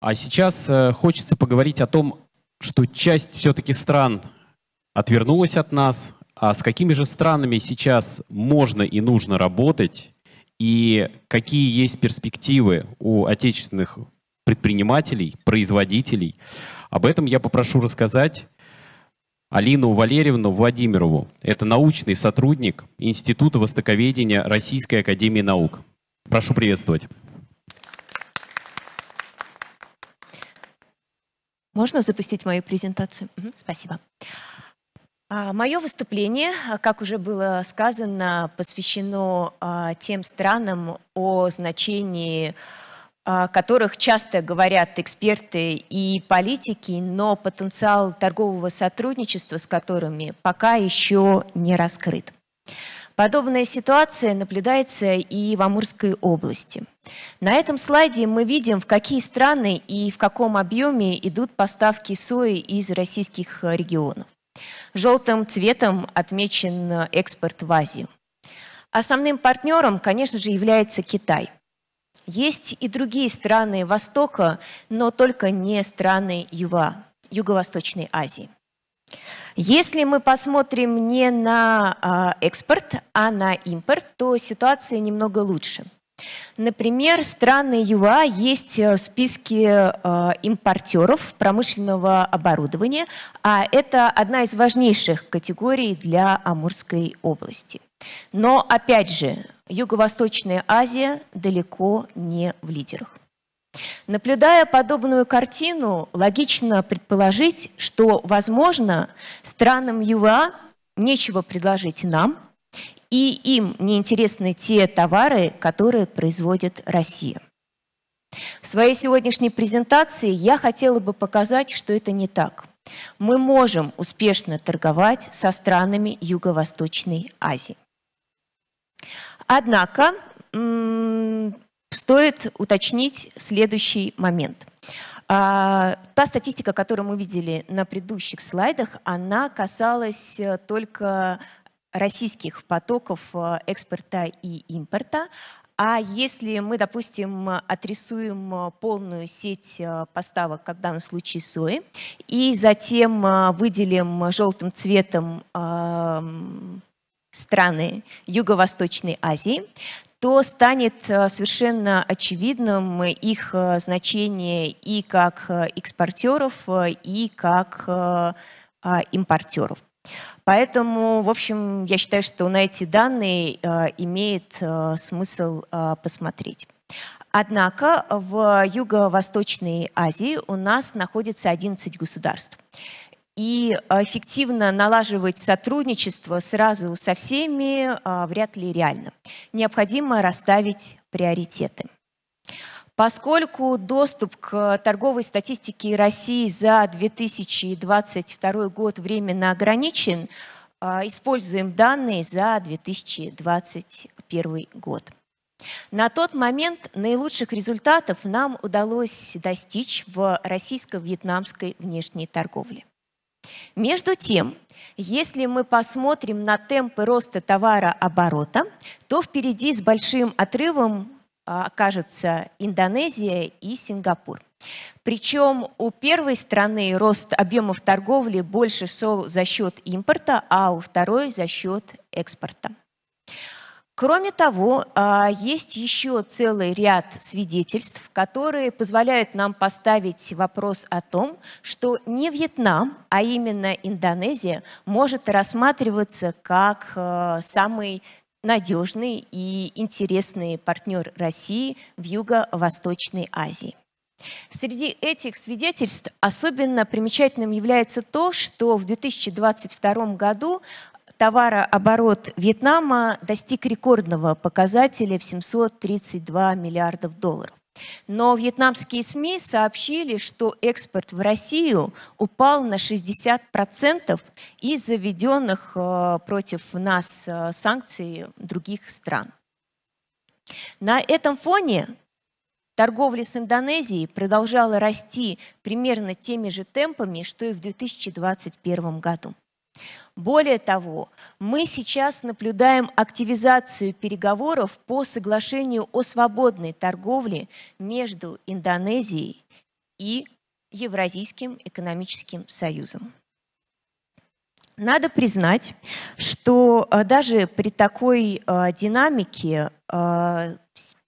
А сейчас э, хочется поговорить о том, что часть все-таки стран отвернулась от нас, а с какими же странами сейчас можно и нужно работать, и какие есть перспективы у отечественных предпринимателей, производителей. Об этом я попрошу рассказать Алину Валерьевну Владимирову. Это научный сотрудник Института Востоковедения Российской Академии Наук. Прошу приветствовать. Можно запустить мою презентацию? Угу, спасибо. А, Мое выступление, а, как уже было сказано, посвящено а, тем странам, о значении которых часто говорят эксперты и политики, но потенциал торгового сотрудничества с которыми пока еще не раскрыт. Подобная ситуация наблюдается и в Амурской области. На этом слайде мы видим, в какие страны и в каком объеме идут поставки сои из российских э, регионов. Желтым цветом отмечен э, экспорт в Азию. Основным партнером, конечно же, является Китай. Есть и другие страны Востока, но только не страны Юва, Юго-Восточной Азии. Если мы посмотрим не на а, экспорт, а на импорт, то ситуация немного лучше. Например, страны ЮА есть э, в списке э, импортеров промышленного оборудования, а это одна из важнейших категорий для Амурской области. Но, опять же, Юго-Восточная Азия далеко не в лидерах. Наблюдая подобную картину, логично предположить, что, возможно, странам ЮВА нечего предложить нам, и им неинтересны те товары, которые производит Россия. В своей сегодняшней презентации я хотела бы показать, что это не так. Мы можем успешно торговать со странами Юго-Восточной Азии. Однако Стоит уточнить следующий момент. А, та статистика, которую мы видели на предыдущих слайдах, она касалась э, только российских потоков э, экспорта и импорта. А если мы, допустим, отрисуем э, полную сеть поставок, как в данном случае сои, и затем выделим желтым цветом эм, страны Юго-Восточной Азии, то станет э, совершенно очевидным их э, значение и как э, экспортеров, и как а, импортеров. Поэтому, в общем, я считаю, что на эти данные имеет смысл посмотреть. Однако в Юго-Восточной Азии у нас находится 11 государств и э, эффективно налаживать сотрудничество сразу со всеми э, вряд ли реально. Необходимо расставить приоритеты. Поскольку доступ к торговой статистике России за 2022 год временно ограничен, э, используем данные за 2021 год. На тот момент наилучших результатов нам удалось достичь в российско-вьетнамской внешней торговле. Между тем, если мы посмотрим на темпы роста товарооборота, то впереди с большим отрывом а, окажется Индонезия и Сингапур. Причем у первой страны рост объемов торговли больше шел за счет импорта, а у второй за счет экспорта. Кроме того, а, есть еще целый ряд свидетельств, которые позволяют нам поставить вопрос о том, что не Вьетнам, а именно Индонезия может рассматриваться как а, самый надежный и интересный партнер России в Юго-Восточной Азии. Среди этих свидетельств особенно примечательным является то, что в 2022 году товарооборот Вьетнама достиг рекордного показателя в 732 миллиардов долларов. Но вьетнамские СМИ сообщили, что экспорт в Россию упал на 60% из-за введенных э, против нас э, санкций других стран. На этом фоне торговля с Индонезией продолжала расти примерно теми же темпами, что и в 2021 году. Более того, мы сейчас наблюдаем активизацию переговоров по соглашению о свободной торговле между Индонезией и Евразийским экономическим союзом. Надо признать, что э, даже при такой э, динамике э,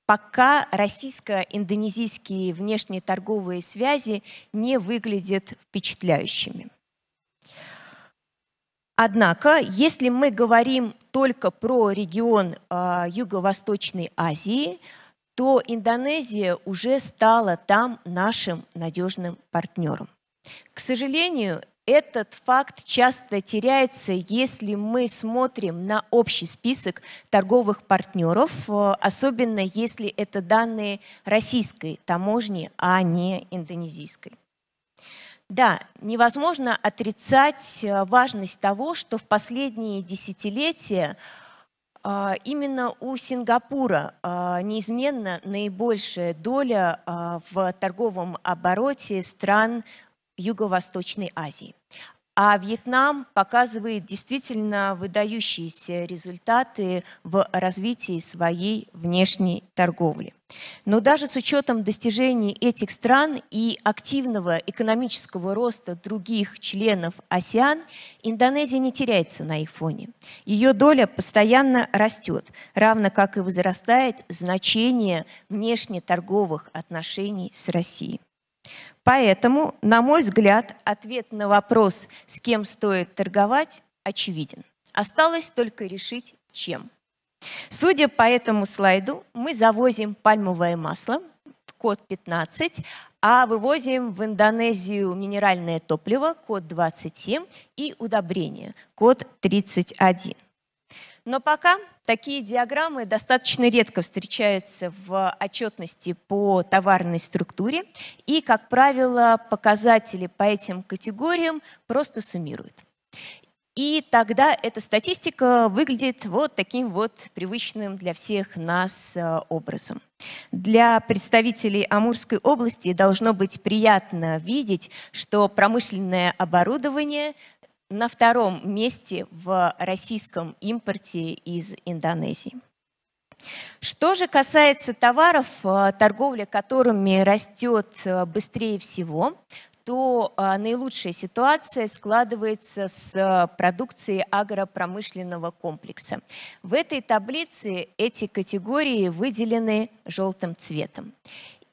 пока российско-индонезийские внешнеторговые связи не выглядят впечатляющими. Однако, если мы говорим только про регион э, Юго-Восточной Азии, то Индонезия уже стала там нашим надежным партнером. К сожалению, этот факт часто теряется, если мы смотрим на общий список торговых партнеров, э, особенно если это данные российской таможни, а не индонезийской. Да, невозможно отрицать э, важность того, что в последние десятилетия а, Именно у Сингапура а, неизменно наибольшая доля а, в торговом обороте стран Юго-Восточной Азии. А Вьетнам показывает действительно выдающиеся результаты в развитии своей внешней торговли. Но даже с учетом достижений этих стран и активного экономического роста других членов АСИАН, Индонезия не теряется на их фоне. Ее доля постоянно растет, равно как и возрастает значение внешнеторговых отношений с Россией. Поэтому, на мой взгляд, ответ на вопрос, с кем стоит торговать, очевиден. Осталось только решить, чем. Судя по этому слайду, мы завозим пальмовое масло, код 15, а вывозим в Индонезию минеральное топливо, код 27, и удобрение, код 31. Но пока такие диаграммы достаточно редко встречаются в отчетности по товарной структуре, и, как правило, показатели по этим категориям просто суммируют. И тогда эта статистика выглядит вот таким вот привычным для всех нас э, образом. Для представителей Амурской области должно быть приятно видеть, что промышленное оборудование на втором месте в российском импорте из Индонезии. Что же касается товаров, э, торговля которыми растет э, быстрее всего, то э, наилучшая ситуация складывается с продукцией агропромышленного комплекса. В этой таблице эти категории выделены желтым цветом.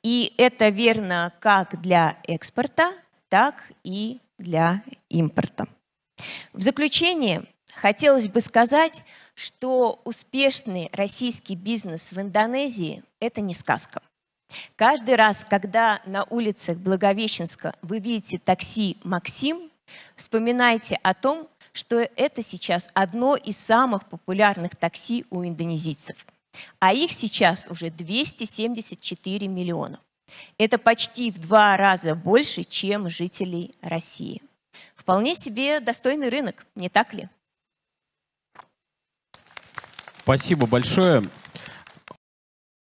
И это верно как для экспорта, так и для импорта. В заключение хотелось бы сказать, что успешный российский бизнес в Индонезии – это не сказка. Каждый раз, когда на улицах Благовещенска вы видите такси «Максим», вспоминайте о том, что это сейчас одно из самых популярных такси у индонезийцев. А их сейчас уже 274 миллиона. Это почти в два раза больше, чем жителей России вполне себе достойный рынок, не так ли? Спасибо большое.